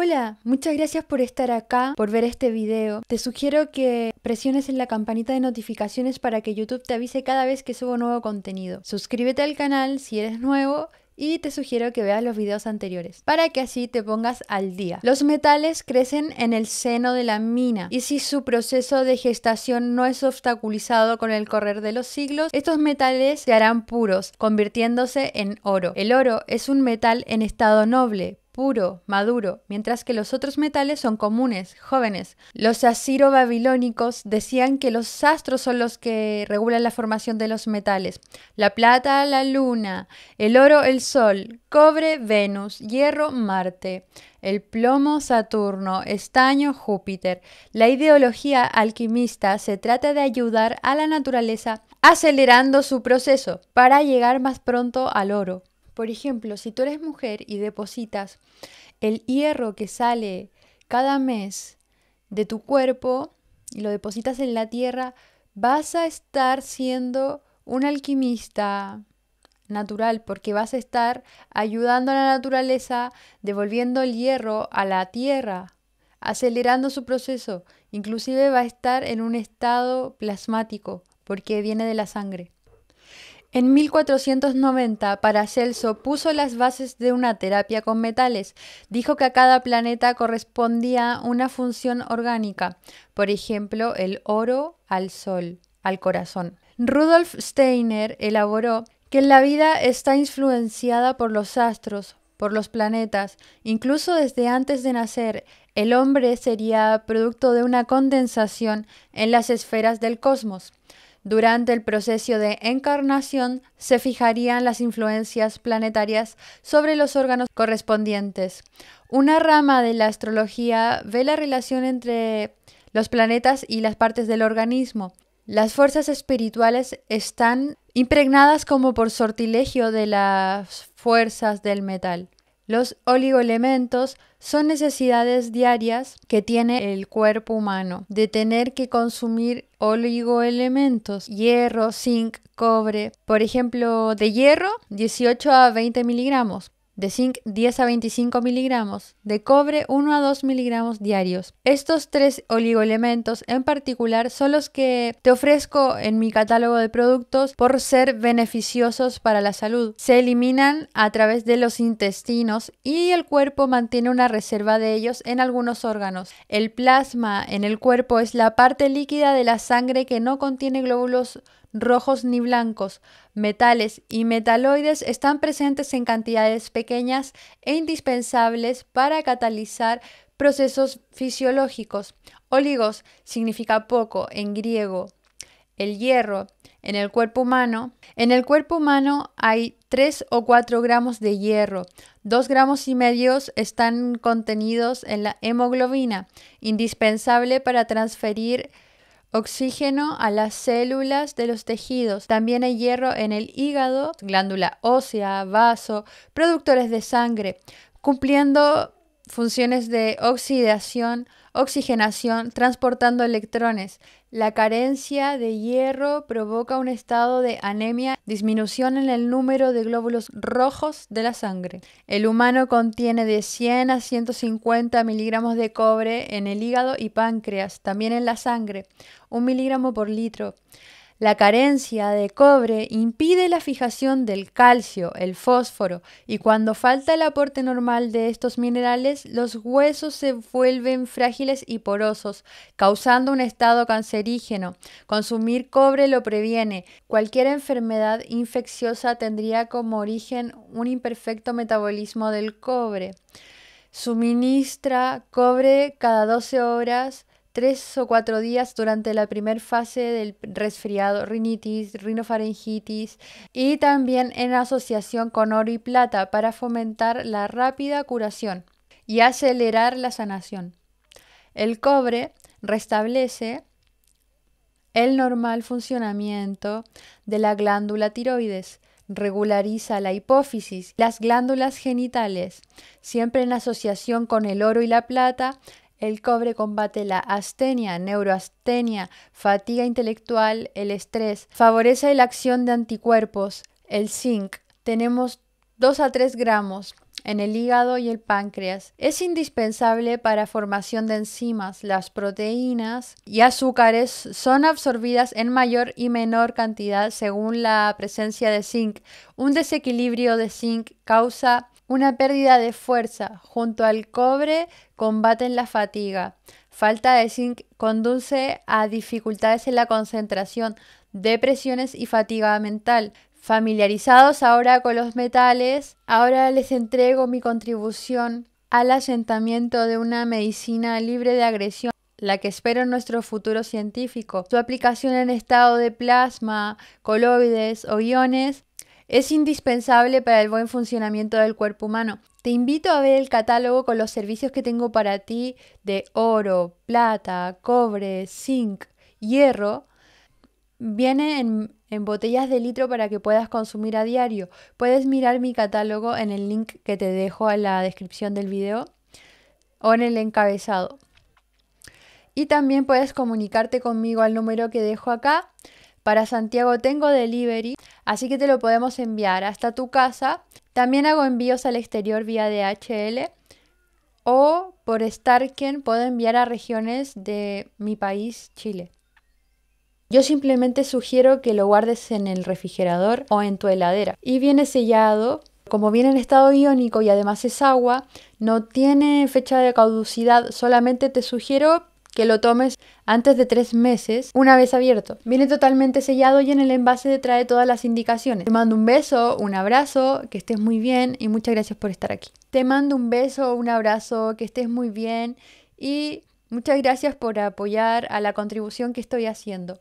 Hola, muchas gracias por estar acá, por ver este video. Te sugiero que presiones en la campanita de notificaciones para que YouTube te avise cada vez que subo nuevo contenido. Suscríbete al canal si eres nuevo y te sugiero que veas los videos anteriores para que así te pongas al día. Los metales crecen en el seno de la mina y si su proceso de gestación no es obstaculizado con el correr de los siglos, estos metales se harán puros, convirtiéndose en oro. El oro es un metal en estado noble, puro, maduro, mientras que los otros metales son comunes, jóvenes. Los asiro-babilónicos decían que los astros son los que regulan la formación de los metales. La plata, la luna, el oro, el sol, cobre, Venus, hierro, Marte, el plomo, Saturno, estaño, Júpiter. La ideología alquimista se trata de ayudar a la naturaleza acelerando su proceso para llegar más pronto al oro. Por ejemplo, si tú eres mujer y depositas el hierro que sale cada mes de tu cuerpo y lo depositas en la tierra, vas a estar siendo un alquimista natural porque vas a estar ayudando a la naturaleza, devolviendo el hierro a la tierra, acelerando su proceso. Inclusive va a estar en un estado plasmático porque viene de la sangre. En 1490, Paracelso puso las bases de una terapia con metales. Dijo que a cada planeta correspondía una función orgánica, por ejemplo, el oro al sol, al corazón. Rudolf Steiner elaboró que la vida está influenciada por los astros, por los planetas, incluso desde antes de nacer, el hombre sería producto de una condensación en las esferas del cosmos. Durante el proceso de encarnación se fijarían las influencias planetarias sobre los órganos correspondientes. Una rama de la astrología ve la relación entre los planetas y las partes del organismo. Las fuerzas espirituales están impregnadas como por sortilegio de las fuerzas del metal. Los oligoelementos son necesidades diarias que tiene el cuerpo humano, de tener que consumir oligoelementos, hierro, zinc, cobre, por ejemplo, de hierro 18 a 20 miligramos, de zinc 10 a 25 miligramos, de cobre 1 a 2 miligramos diarios. Estos tres oligoelementos en particular son los que te ofrezco en mi catálogo de productos por ser beneficiosos para la salud. Se eliminan a través de los intestinos y el cuerpo mantiene una reserva de ellos en algunos órganos. El plasma en el cuerpo es la parte líquida de la sangre que no contiene glóbulos rojos ni blancos. Metales y metaloides están presentes en cantidades pequeñas e indispensables para catalizar procesos fisiológicos. Oligos significa poco en griego. El hierro en el cuerpo humano. En el cuerpo humano hay 3 o 4 gramos de hierro. 2 gramos y medio están contenidos en la hemoglobina, indispensable para transferir oxígeno a las células de los tejidos. También hay hierro en el hígado, glándula ósea, vaso, productores de sangre, cumpliendo funciones de oxidación, oxigenación, transportando electrones, la carencia de hierro provoca un estado de anemia, disminución en el número de glóbulos rojos de la sangre. El humano contiene de 100 a 150 miligramos de cobre en el hígado y páncreas, también en la sangre, un miligramo por litro. La carencia de cobre impide la fijación del calcio, el fósforo, y cuando falta el aporte normal de estos minerales, los huesos se vuelven frágiles y porosos, causando un estado cancerígeno. Consumir cobre lo previene. Cualquier enfermedad infecciosa tendría como origen un imperfecto metabolismo del cobre. Suministra cobre cada 12 horas tres o cuatro días durante la primera fase del resfriado, rinitis, rinofaringitis y también en asociación con oro y plata para fomentar la rápida curación y acelerar la sanación. El cobre restablece el normal funcionamiento de la glándula tiroides, regulariza la hipófisis, las glándulas genitales, siempre en asociación con el oro y la plata, el cobre combate la astenia, neuroastenia, fatiga intelectual, el estrés, favorece la acción de anticuerpos. El zinc, tenemos 2 a 3 gramos en el hígado y el páncreas. Es indispensable para formación de enzimas. Las proteínas y azúcares son absorbidas en mayor y menor cantidad según la presencia de zinc. Un desequilibrio de zinc causa una pérdida de fuerza junto al cobre combaten la fatiga. Falta de zinc conduce a dificultades en la concentración, depresiones y fatiga mental. Familiarizados ahora con los metales, ahora les entrego mi contribución al asentamiento de una medicina libre de agresión, la que espero en nuestro futuro científico. Su aplicación en estado de plasma, coloides o iones es indispensable para el buen funcionamiento del cuerpo humano. Te invito a ver el catálogo con los servicios que tengo para ti de oro, plata, cobre, zinc, hierro. Viene en, botellas de litro para que puedas consumir a diario. Puedes mirar mi catálogo en el link que te dejo en la descripción del video o en el encabezado. Y también puedes comunicarte conmigo al número que dejo acá para Santiago tengo delivery, así que te lo podemos enviar hasta tu casa. También hago envíos al exterior vía DHL o por Starken puedo enviar a regiones de mi país, Chile. Yo simplemente sugiero que lo guardes en el refrigerador o en tu heladera. Y viene sellado, como viene en estado iónico y además es agua, no tiene fecha de caducidad, solamente te sugiero que lo tomes antes de tres meses una vez abierto. Viene totalmente sellado y en el envase te trae todas las indicaciones. Te mando un beso, un abrazo, que estés muy bien y muchas gracias por estar aquí. Te mando un beso, un abrazo, que estés muy bien y muchas gracias por apoyar a la contribución que estoy haciendo.